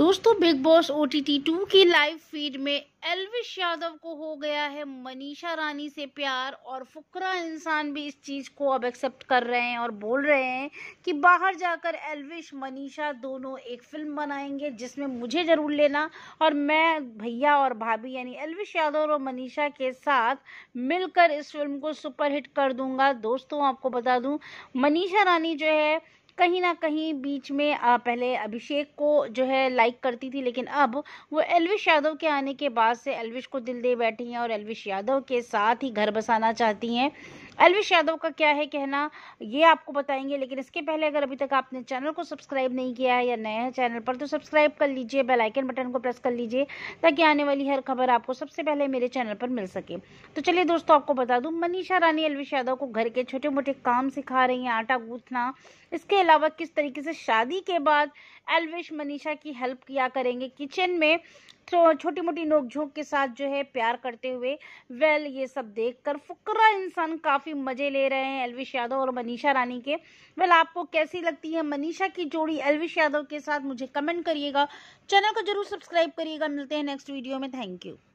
दोस्तों Bigg Boss O T T two की live feed में एलविश यादव को हो गया है मनीषा रानी से प्यार और फुकरा इंसान भी इस चीज़ को अब एक्सेप्ट कर रहे हैं और बोल रहे हैं कि बाहर जाकर एलविश मनीषा दोनों एक फिल्म बनाएंगे जिसमें मुझे ज़रूर लेना और मैं भैया और भाभी यानी एलविश यादव और मनीषा के साथ मिलकर इस फिल्म को सुपरहिट कर दूंगा दोस्तों आपको बता दूँ मनीषा रानी जो है कहीं ना कहीं बीच में पहले अभिषेक को जो है लाइक करती थी लेकिन अब वो एलविश यादव के आने के बाद से एलविश को दिल दे बैठी हैं और एलविश यादव के साथ ही घर बसाना चाहती हैं अलविश यादव का क्या है कहना ये आपको बताएंगे लेकिन इसके पहले अगर अभी तक आपने चैनल को सब्सक्राइब नहीं किया है या नए हैं चैनल पर तो सब्सक्राइब कर लीजिए बेल आइकन बटन को प्रेस कर लीजिए ताकि आने वाली हर खबर आपको सबसे पहले मेरे चैनल पर मिल सके तो चलिए दोस्तों आपको बता दूँ मनीषा रानी अलविश यादव को घर के छोटे मोटे काम सिखा रही हैं आटा गूंथना इसके अलावा किस तरीके से शादी के बाद एलविश मनीषा की हेल्प किया करेंगे किचन में तो छोटी मोटी नोकझोंक के साथ जो है प्यार करते हुए वेल ये सब देखकर फुकरा इंसान काफी काफ़ी मज़े ले रहे हैं एलविश यादव और मनीषा रानी के वेल आपको कैसी लगती है मनीषा की जोड़ी एलविश यादव के साथ मुझे कमेंट करिएगा चैनल को जरूर सब्सक्राइब करिएगा मिलते हैं नेक्स्ट वीडियो में थैंक यू